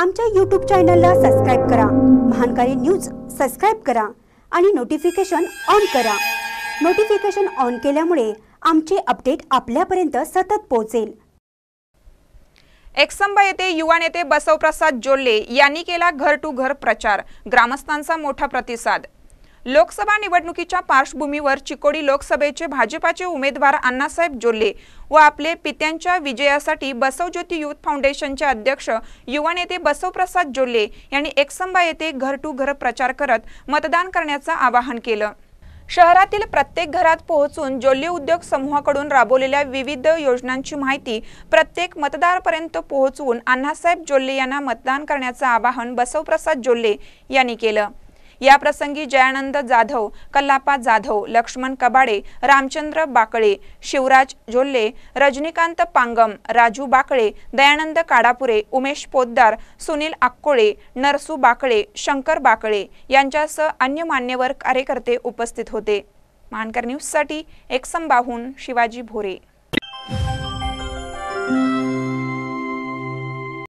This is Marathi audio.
आमच्या यूट्यूब चॅनलला सबस्क्राईब करा महानकारी न्यूज सबस्क्राईब करा आणि नोटिफिकेशन ऑन करा नोटिफिकेशन ऑन केल्यामुळे आमचे अपडेट आपल्यापर्यंत सतत पोहोचेल एक्संबा येथे युवा नेते बसवप्रसाद जोल्ले यांनी केला घर टू घर प्रचार ग्रामस्थांचा मोठा प्रतिसाद लोकसभा निवडणुकीच्या पार्श्वभूमीवर चिकोडी लोकसभेचे भाजपाचे उमेदवार अण्णासाहेब जोल्ले व आपले पित्यांच्या विजयासाठी बसवज्योती युथ फाउंडेशनचे अध्यक्ष युवा नेते बसवप्रसाद जोल्ले यांनी एकसंबा येथे घर टू घर प्रचार करत मतदान करण्याचं आवाहन केलं शहरातील प्रत्येक घरात पोहोचून जोल्ले उद्योग समूहाकडून राबवलेल्या विविध योजनांची माहिती प्रत्येक मतदारपर्यंत पोहोचवून अण्णासाहेब जोल्ले यांना मतदान करण्याचं आवाहन बसवप्रसाद जोल्ले यांनी केलं याप्रसंगी जयानंद जाधव कल्लापा जाधव लक्ष्मण कबाडे रामचंद्र बाकळे शिवराज जोल्ले रजनीकांत पांगम राजू बाकळे दयानंद काडापुरे उमेश पोद्दार सुनील आक्कोळे नरसू बाकळे शंकर बाकळे यांच्यासह अन्य मान्यवर कार्यकर्ते उपस्थित होते मानकर न्यूजसाठी बाहून शिवाजी भोरे